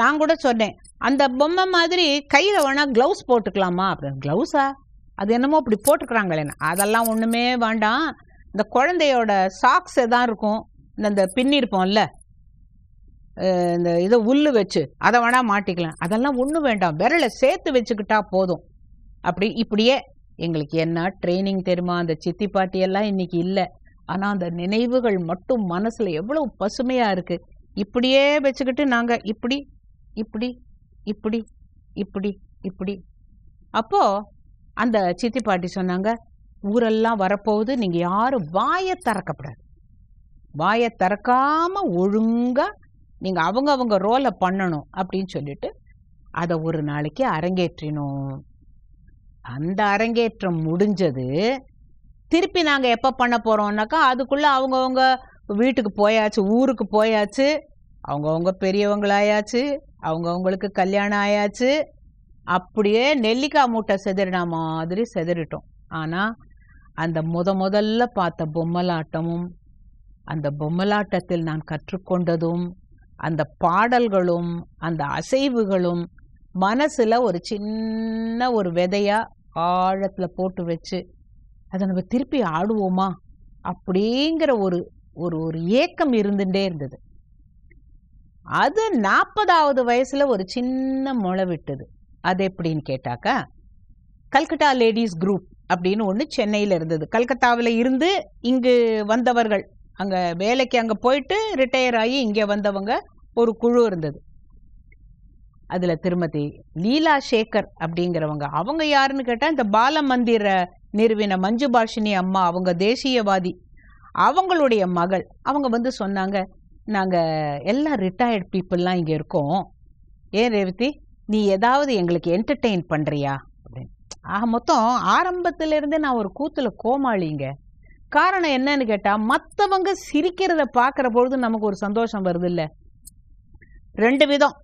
நான் கூட சொன்னேன் அந்த பொம்மை மாதிரி கையில் வேணால் க்ளவுஸ் போட்டுக்கலாமா அப்படின்னு க்ளவுஸா அது என்னமோ அப்படி போட்டுக்கிறாங்களேன்னு அதெல்லாம் ஒன்றுமே வேண்டாம் இந்த குழந்தையோட சாக்ஸ் தான் இருக்கும் இந்த இந்த பின்னிருப்போம்ல இந்த இதை உள்ளு வச்சு அதை வேணால் மாட்டிக்கலாம் அதெல்லாம் ஒன்றும் வேண்டாம் விரலை சேர்த்து வச்சுக்கிட்டா போதும் அப்படி இப்படியே எங்களுக்கு என்ன ட்ரைனிங் தெரியுமா அந்த சித்தி பாட்டியெல்லாம் இன்னைக்கு இல்லை ஆனால் அந்த நினைவுகள் மட்டும் மனசில் எவ்வளோ பசுமையாக இருக்குது இப்படியே வச்சுக்கிட்டு நாங்கள் இப்படி இப்படி இப்படி இப்படி இப்படி அப்போ அந்த சித்தி பாட்டி சொன்னாங்க ஊரெல்லாம் வரப்போகுது நீங்கள் யாரும் வாயை திறக்கப்படாது வாயை திறக்காமல் ஒழுங்காக நீங்கள் அவங்க அவங்க ரோலை பண்ணணும் அப்படின்னு சொல்லிட்டு அதை ஒரு நாளைக்கு அரங்கேற்றினோம் அந்த அரங்கேற்றம் முடிஞ்சது திருப்பி நாங்கள் எப்போ பண்ண போகிறோம்னாக்கா அதுக்குள்ளே அவங்கவுங்க வீட்டுக்கு போயாச்சு ஊருக்கு போயாச்சு அவங்கவுங்க பெரியவங்களாயாச்சு அவங்கவுங்களுக்கு கல்யாணம் ஆயாச்சு அப்படியே நெல்லிக்காய் மூட்டை செதறினா மாதிரி செதறிட்டோம் ஆனால் அந்த முத முதல்ல பார்த்த பொம்மலாட்டமும் அந்த பொம்மலாட்டத்தில் நான் கற்றுக்கொண்டதும் அந்த பாடல்களும் அந்த அசைவுகளும் மனசில் ஒரு சின்ன ஒரு விதையாக ஆழத்தில் போட்டு வச்சு அதை நம்ம திருப்பி ஆடுவோமா அப்படிங்கிற ஒரு ஒரு ஒரு ஏக்கம் இருந்துகிட்டே இருந்தது அது நாற்பதாவது வயசில் ஒரு சின்ன முளை விட்டுது அது எப்படின்னு கேட்டாக்கா கல்கட்டா லேடிஸ் குரூப் அப்படின்னு ஒன்று சென்னையில் இருந்தது கல்கத்தாவில் இருந்து இங்கு வந்தவர்கள் அங்கே வேலைக்கு அங்கே போயிட்டு ரிட்டையர் ஆகி இங்கே வந்தவங்க ஒரு குழு இருந்தது அதில் திருமதி லீலா சேகர் அப்படிங்கிறவங்க அவங்க யாருன்னு கேட்டால் இந்த பால மந்திர நிறுவின மஞ்சு பாஷினி அம்மா அவங்க தேசியவாதி அவங்களுடைய மகள் அவங்க வந்து சொன்னாங்க நாங்கள் எல்லா ரிட்டையர்ட் பீப்புளெலாம் இங்கே இருக்கோம் ஏன் ரேவதி நீ ஏதாவது எங்களுக்கு என்டர்டெயின் பண்ணுறியா அப்படின்னு ஆக மொத்தம் ஆரம்பத்திலேருந்தே நான் ஒரு கூத்தில் கோமாளிங்க காரணம் என்னன்னு கேட்டால் மற்றவங்க சிரிக்கிறத பார்க்குற பொழுது நமக்கு ஒரு சந்தோஷம் வருது இல்லை ரெண்டு விதம்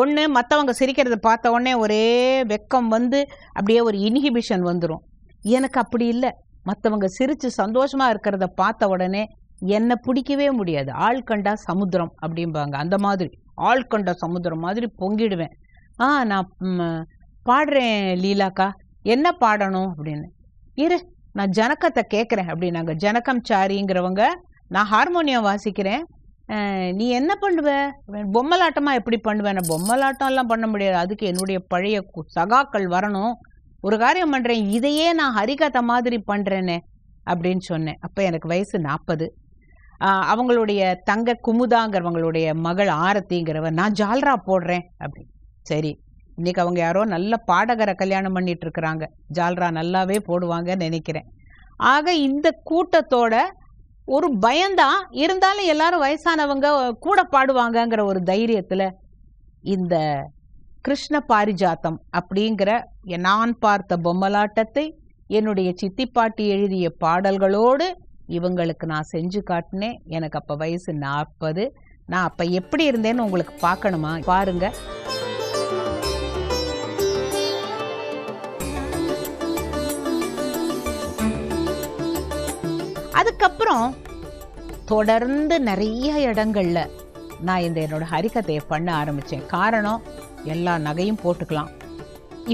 ஒன்று மற்றவங்க சிரிக்கிறத பார்த்த உடனே ஒரே வெக்கம் வந்து அப்படியே ஒரு இன்ஹிபிஷன் வந்துடும் எனக்கு அப்படி இல்லை மற்றவங்க சிரித்து சந்தோஷமாக இருக்கிறத பார்த்த உடனே என்னை பிடிக்கவே முடியாது ஆள் கண்டா சமுத்திரம் அப்படிம்பாங்க அந்த மாதிரி ஆள் கண்ட சமுத்திரம் மாதிரி பொங்கிடுவேன் ஆ நான் பாடுறேன் லீலாக்கா என்ன பாடணும் அப்படின்னு இரு நான் ஜனக்கத்தை கேட்குறேன் அப்படின்னாங்க ஜனக்கம் சாரிங்கிறவங்க நான் ஹார்மோனியம் வாசிக்கிறேன் நீ என்ன பண்ணுவேன் பொம்மலாட்டமாக எப்படி பண்ணுவேன் நான் பொம்மலாட்டம்லாம் பண்ண முடியாது அதுக்கு என்னுடைய பழைய சகாக்கள் வரணும் ஒரு காரியம் பண்ணுறேன் இதையே நான் ஹரிகதை மாதிரி பண்ணுறேனே அப்படின்னு சொன்னேன் அப்போ எனக்கு வயசு நாற்பது அவங்களுடைய தங்க குமுதாங்கிறவங்களுடைய மகள் ஆரத்திங்கிறவ நான் ஜால்ரா போடுறேன் அப்படி சரி இன்னைக்கு அவங்க யாரோ நல்ல பாடகரை கல்யாணம் பண்ணிட்டு இருக்கிறாங்க ஜால்ரா நல்லாவே போடுவாங்கன்னு நினைக்கிறேன் ஆக இந்த கூட்டத்தோட ஒரு பயம்தான் இருந்தாலும் எல்லாரும் வயசானவங்க கூட பாடுவாங்கங்கிற ஒரு தைரியத்தில் இந்த கிருஷ்ண பாரிஜாத்தம் அப்படிங்கிற நான் பார்த்த பொம்மலாட்டத்தை என்னுடைய சித்திப்பாட்டி எழுதிய பாடல்களோடு இவங்களுக்கு நான் செஞ்சு காட்டினேன் எனக்கு அப்போ வயசு நாற்பது நான் அப்போ எப்படி இருந்தேன்னு உங்களுக்கு பார்க்கணுமா பாருங்க அதுக்கப்புறம் தொடர்ந்து நிறைய இடங்கள்ல நான் இந்த என்னோட ஹரிக்கத்தையை பண்ண ஆரம்பித்தேன் காரணம் எல்லா நகையும் போட்டுக்கலாம்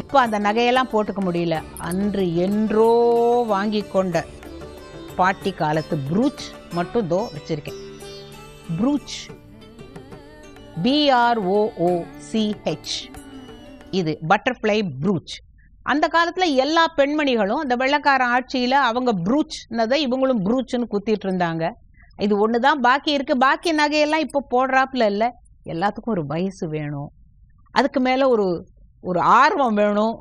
இப்போ அந்த நகையெல்லாம் போட்டுக்க முடியல அன்று என்றோ வாங்கி கொண்ட பாட்டி காலத்து ப்ரூச் மட்டும் தோ வச்சுருக்கேன் ப்ரூச் பிஆர்ஓஓசிஹெச் இது பட்டர்ஃப்ளை ப்ரூச் அந்த காலத்தில் எல்லா பெண்மணிகளும் அந்த வெள்ளக்கார ஆட்சியில் அவங்க ப்ரூச்னதை இவங்களும் ப்ரூச்சுன்னு குத்திட்டு இருந்தாங்க இது ஒன்று தான் பாக்கி இருக்குது பாக்கி நகையெல்லாம் இப்போ போடுறாப்புல இல்லை எல்லாத்துக்கும் ஒரு வயசு வேணும் அதுக்கு மேலே ஒரு ஒரு ஆர்வம் வேணும்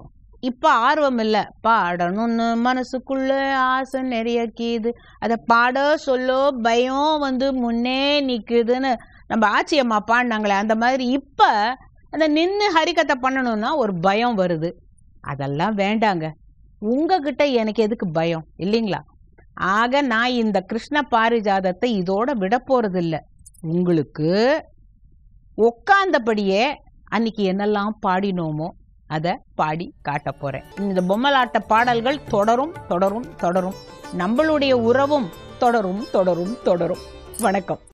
இப்போ ஆர்வம் இல்லை பாடணும்னு மனசுக்குள்ள ஆசை நிறைய கீது அதை பாட சொல்லோ பயம் வந்து முன்னே நிக்குதுன்னு நம்ம ஆச்சியம்மா பாடினாங்களே அந்த மாதிரி இப்போ அந்த நின்று ஹரிக்கத்தை பண்ணணும்னா ஒரு பயம் வருது அதெல்லாம் வேண்டாங்க உங்ககிட்ட எனக்கு எதுக்கு பயம் இல்லைங்களா ஆக நான் இந்த கிருஷ்ண பாரிஜாதத்தை இதோட விட போறதில்லை உங்களுக்கு உக்காந்தபடியே அன்னைக்கு என்னெல்லாம் பாடினோமோ அதை பாடி காட்ட போறேன் இந்த பொம்மலாட்ட பாடல்கள் தொடரும் தொடரும் தொடரும் நம்மளுடைய உறவும் தொடரும் தொடரும் தொடரும் வணக்கம்